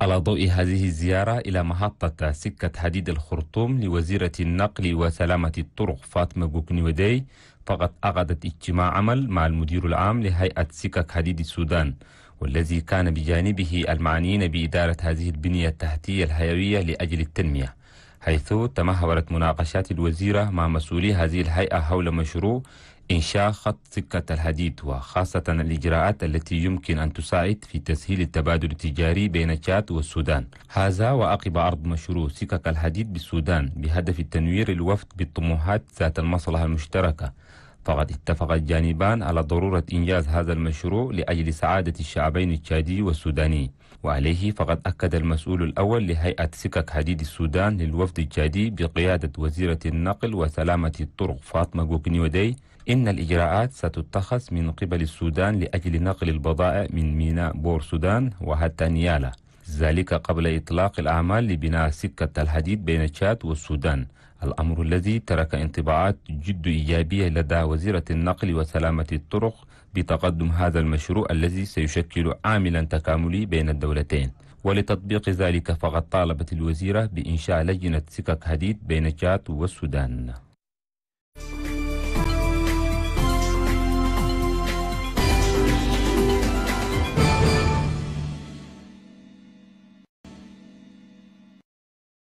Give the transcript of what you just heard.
على ضوء هذه الزيارة إلى محطة سكة حديد الخرطوم لوزيرة النقل وسلامة الطرق فاطمة بوكنيودي فقد عقدت اجتماع عمل مع المدير العام لهيئة سكك حديد السودان والذي كان بجانبه المعنيين بإدارة هذه البنية التحتية الحيوية لأجل التنمية حيث تمهورت مناقشات الوزيرة مع مسؤولي هذه الهيئة حول مشروع إنشاء خط سكة الحديد وخاصة الإجراءات التي يمكن أن تساعد في تسهيل التبادل التجاري بين تشاد والسودان هذا وعقب عرض مشروع سكة الحديد بالسودان بهدف التنوير الوفد بالطموحات ذات المصلحة المشتركة فقد اتفق الجانبان على ضرورة إنجاز هذا المشروع لأجل سعادة الشعبين التشادي والسوداني وعليه فقد أكد المسؤول الأول لهيئة سكك حديد السودان للوفد التشادي بقيادة وزيرة النقل وسلامة الطرق فاطمة جوكنيودي إن الإجراءات ستتخذ من قبل السودان لأجل نقل البضائع من ميناء بور سودان وحتى نيالا ذلك قبل إطلاق الأعمال لبناء سكة الحديد بين تشاد والسودان الأمر الذي ترك انطباعات جد إيجابية لدى وزيرة النقل وسلامة الطرق بتقدم هذا المشروع الذي سيشكل عاملا تكاملي بين الدولتين ولتطبيق ذلك فقد طالبت الوزيرة بإنشاء لجنة سكك حديد بين تشاد والسودان